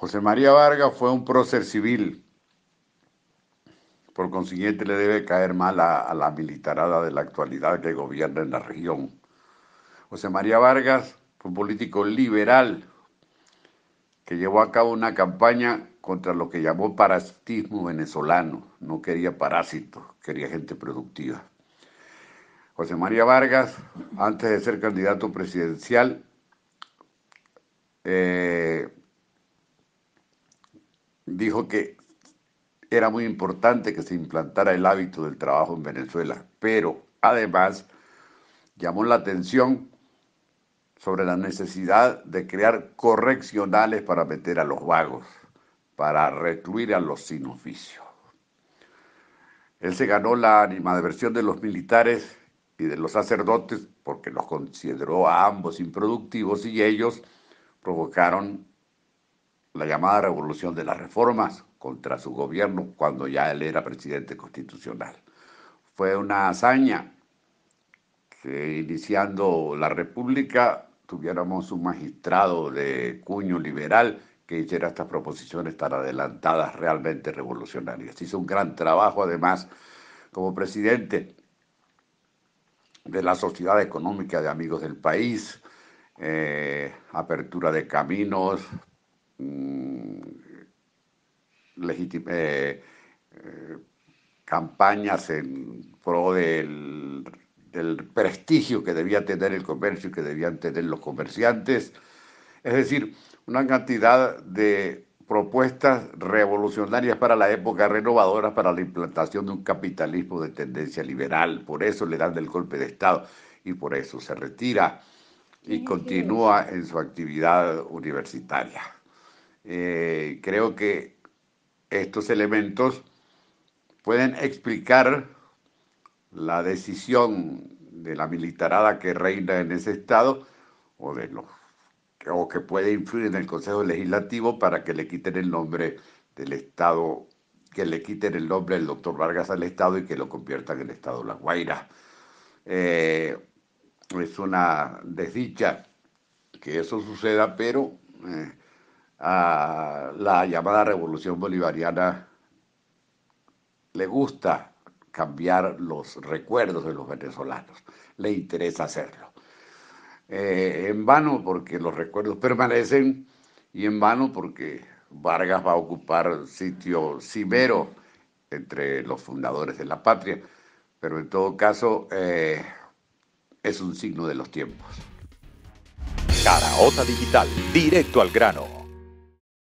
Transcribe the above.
José María Vargas fue un prócer civil, por consiguiente le debe caer mal a, la militarada de la actualidad que gobierna en la región. José María Vargas fue un político liberal que llevó a cabo una campaña contra lo que llamó parasitismo venezolano. No quería parásitos, quería gente productiva. José María Vargas, antes de ser candidato presidencial, eh, dijo que era muy importante que se implantara el hábito del trabajo en Venezuela, pero además llamó la atención sobre la necesidad de crear correccionales para meter a los vagos, para recluir a los sin oficio. Él se ganó la animadversión de los militares y de los sacerdotes porque los consideró a ambos improductivos y ellos provocaron la llamada revolución de las reformas contra su gobierno cuando ya él era presidente constitucional. Fue una hazaña que iniciando la República tuviéramos un magistrado de cuño liberal que hiciera estas proposiciones tan adelantadas realmente revolucionarias. Hizo un gran trabajo además como presidente de la Sociedad Económica de Amigos del País, eh, apertura de caminos, Mm, eh, eh, campañas en pro del, prestigio que debía tener el comercio y que debían tener los comerciantes. Es decir, una cantidad de propuestas revolucionarias para la época, renovadoras para la implantación de un capitalismo de tendencia liberal. Por eso le dan el golpe de Estado y por eso se retira y continúa en su actividad universitaria. Eh, creo que estos elementos pueden explicar la decisión de la militarada que reina en ese estado o de los que puede influir en el Consejo Legislativo para que le quiten el nombre del Estado, que le quiten el nombre del doctor Vargas al Estado y que lo conviertan en el Estado La Guaira. Eh, es una desdicha que eso suceda, pero eh, a la llamada revolución bolivariana le gusta cambiar los recuerdos de los venezolanos, le interesa hacerlo. Eh, en vano porque los recuerdos permanecen y en vano porque Vargas va a ocupar sitio cimero entre los fundadores de la patria, pero en todo caso eh, es un signo de los tiempos. Caraota Digital, directo al grano.